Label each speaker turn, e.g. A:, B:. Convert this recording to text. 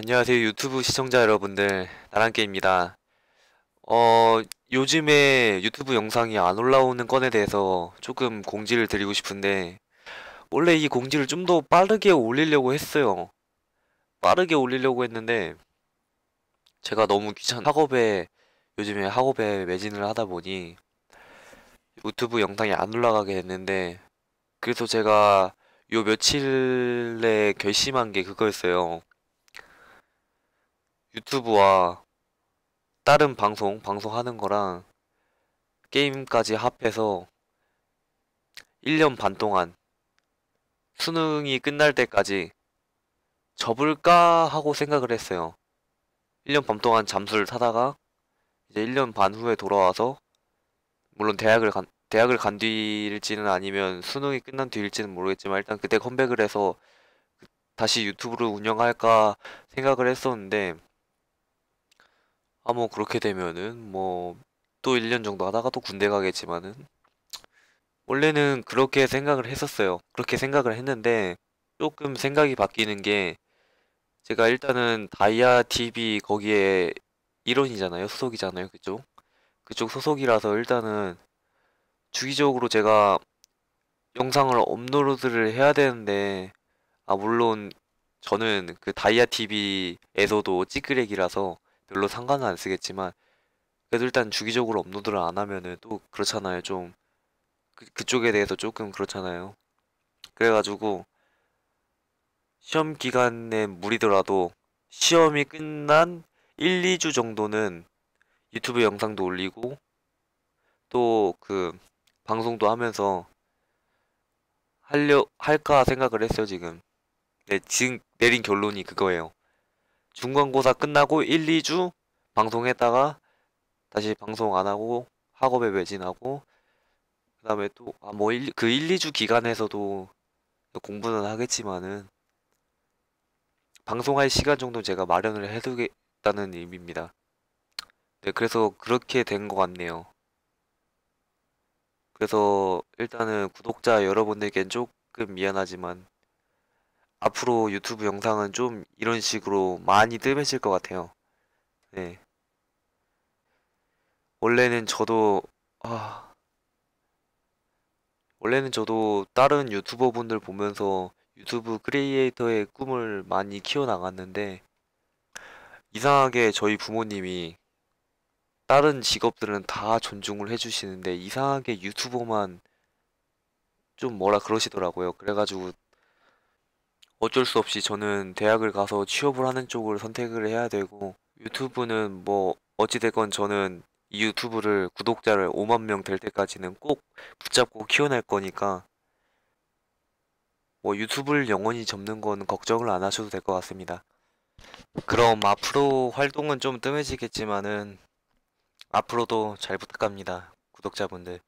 A: 안녕하세요 유튜브 시청자 여러분들 나랑게입니다 어 요즘에 유튜브 영상이 안 올라오는 건에 대해서 조금 공지를 드리고 싶은데 원래 이 공지를 좀 더 빠르게 올리려고 했어요 빠르게 올리려고 했는데 제가 너무 귀찮 학업에 요즘에 학업에 매진을 하다 보니 유튜브 영상이 안 올라가게 됐는데 그래서 제가 요 며칠 내 결심한 게 그거였어요 유튜브와 다른 방송, 방송하는 거랑 게임까지 합해서 1년 반 동안 수능이 끝날 때까지 접을까 하고 생각을 했어요. 1년 반 동안 잠수를 타다가 이제 1년 반 후에 돌아와서 물론 대학을 간 대학을 간 뒤일지는 아니면 수능이 끝난 뒤일지는 모르겠지만 일단 그때 컴백을 해서 다시 유튜브를 운영할까 생각을 했었는데 아뭐 그렇게 되면은 뭐 또 1년 정도 하다가 또 군대 가겠지만은 원래는 그렇게 생각을 했었어요. 그렇게 생각을 했는데 조금 생각이 바뀌는 게 제가 일단은 다이아 TV 거기에 일원이잖아요. 소속이잖아요. 그쪽. 그쪽 소속이라서 일단은 주기적으로 제가 영상을 업로드를 해야 되는데 아 물론 저는 그 다이아 TV에서도 찌끄레기라서 별로 상관은 안 쓰겠지만 그래도 일단 주기적으로 업로드를 안 하면은 또 그렇잖아요 좀 그, 그쪽에 대해서 조금 그렇잖아요 그래가지고 시험 기간에 무리더라도 시험이 끝난 1, 2주 정도는 유튜브 영상도 올리고 또 그 방송도 하면서 할려 할까 생각을 했어요 지금 네, 지금 내린 결론이 그거예요 중간고사 끝나고 1, 2주 방송했다가 다시 방송 안 하고 학업에 매진하고 그다음에 또아뭐그 1, 2주 기간에서도 공부는 하겠지만은 방송할 시간 정도 제가 마련을 해두겠다는 의미입니다. 네, 그래서 그렇게 된 것 같네요. 그래서 일단은 구독자 여러분들께는 조금 미안하지만 앞으로 유튜브 영상은 좀 이런 식으로 많이 뜸해질 것 같아요. 네. 원래는 저도, 아, 원래는 저도 다른 유튜버 분들 보면서 유튜브 크리에이터의 꿈을 많이 키워나갔는데, 이상하게 저희 부모님이 다른 직업들은 다 존중을 해주시는데, 이상하게 유튜버만 좀 뭐라 그러시더라고요. 그래가지고 어쩔 수 없이 저는 대학을 가서 취업을 하는 쪽을 선택을 해야 되고 유튜브는 뭐 어찌됐건 저는 유튜브를 구독자를 5만 명 될 때까지는 꼭 붙잡고 키워낼 거니까 뭐 유튜브를 영원히 접는 건 걱정을 안 하셔도 될 것 같습니다. 그럼 앞으로 활동은 좀 뜸해지겠지만은 앞으로도 잘 부탁합니다. 구독자분들.